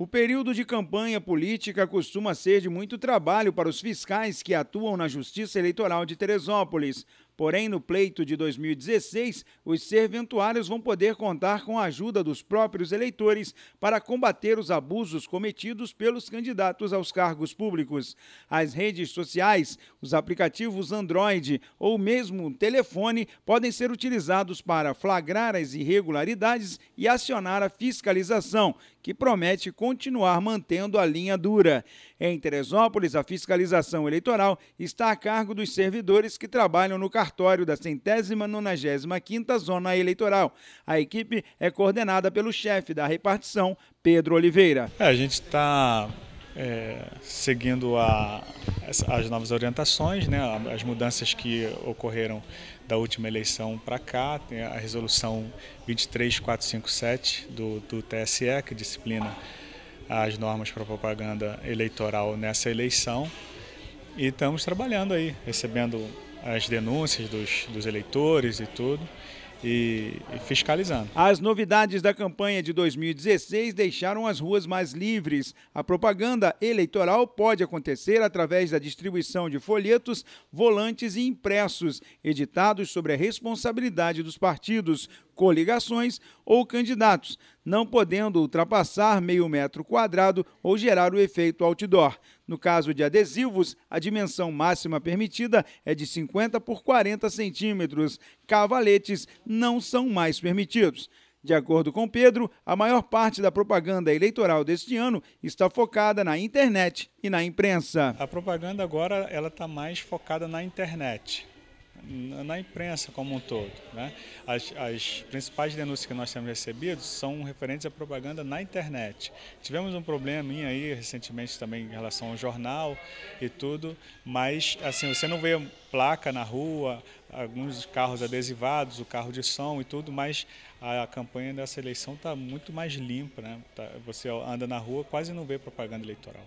O período de campanha política costuma ser de muito trabalho para os fiscais que atuam na Justiça Eleitoral de Teresópolis, Porém, no pleito de 2016, os serventuários vão poder contar com a ajuda dos próprios eleitores para combater os abusos cometidos pelos candidatos aos cargos públicos. As redes sociais, os aplicativos Android ou mesmo o telefone podem ser utilizados para flagrar as irregularidades e acionar a fiscalização, que promete continuar mantendo a linha dura. Em Teresópolis, a fiscalização eleitoral está a cargo dos servidores que trabalham no cartório cartório da centésima nonagésima quinta zona eleitoral. A equipe é coordenada pelo chefe da repartição, Pedro Oliveira. É, a gente está é, seguindo a, as novas orientações, né, as mudanças que ocorreram da última eleição para cá, Tem a resolução 23457 do, do TSE, que disciplina as normas para propaganda eleitoral nessa eleição. E estamos trabalhando aí, recebendo as denúncias dos, dos eleitores e tudo. E, e fiscalizando. As novidades da campanha de 2016 deixaram as ruas mais livres. A propaganda eleitoral pode acontecer através da distribuição de folhetos, volantes e impressos, editados sobre a responsabilidade dos partidos, coligações ou candidatos, não podendo ultrapassar meio metro quadrado ou gerar o efeito outdoor. No caso de adesivos, a dimensão máxima permitida é de 50 por 40 centímetros. Cavaletes não são mais permitidos. De acordo com Pedro, a maior parte da propaganda eleitoral deste ano está focada na internet e na imprensa. A propaganda agora ela está mais focada na internet na imprensa como um todo. Né? As, as, principais denúncias que nós temos recebido são referentes à propaganda na internet. Tivemos um probleminha aí recentemente também em relação ao jornal e tudo, mas assim, você não vê placa na rua, alguns carros adesivados, o carro de som e tudo, mas a, a campanha dessa eleição está muito mais limpa. Né? Tá, você anda na rua, quase não vê propaganda eleitoral.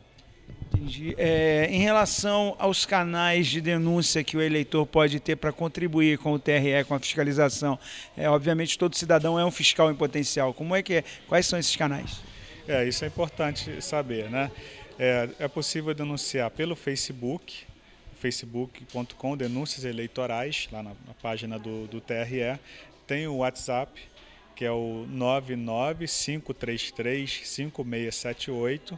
Entendi. É, em relação aos canais de denúncia que o eleitor pode ter para contribuir com o TRE, com a fiscalização, é, obviamente todo cidadão é um fiscal em potencial. Como é que é? Quais são esses canais? É, isso é importante saber, né? É, é possível denunciar pelo Facebook, facebook.com, denúncias eleitorais, lá na, na página do, do TRE. Tem o WhatsApp, que é o 995335678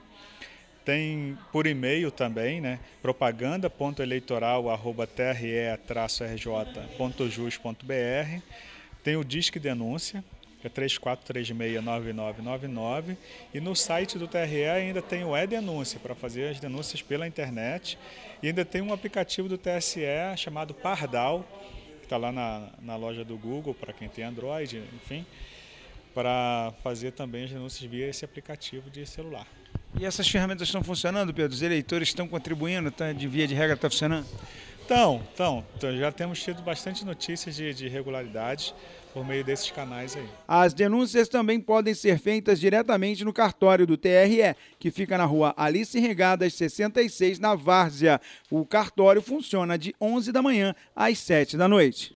tem por e-mail também, né? propaganda.eleitoral.tre-rj.jus.br. Tem o Disque Denúncia, que é 34369999. E no site do TRE ainda tem o E-Denúncia, para fazer as denúncias pela internet. E ainda tem um aplicativo do TSE chamado Pardal, que está lá na, na loja do Google, para quem tem Android, enfim, para fazer também as denúncias via esse aplicativo de celular. E essas ferramentas estão funcionando, Pedro? Os eleitores estão contribuindo, tá, de via de regra está funcionando? Então, então, já temos tido bastante notícias de, de irregularidades por meio desses canais aí. As denúncias também podem ser feitas diretamente no cartório do TRE, que fica na rua Alice Regadas, 66, na Várzea. O cartório funciona de 11 da manhã às 7 da noite.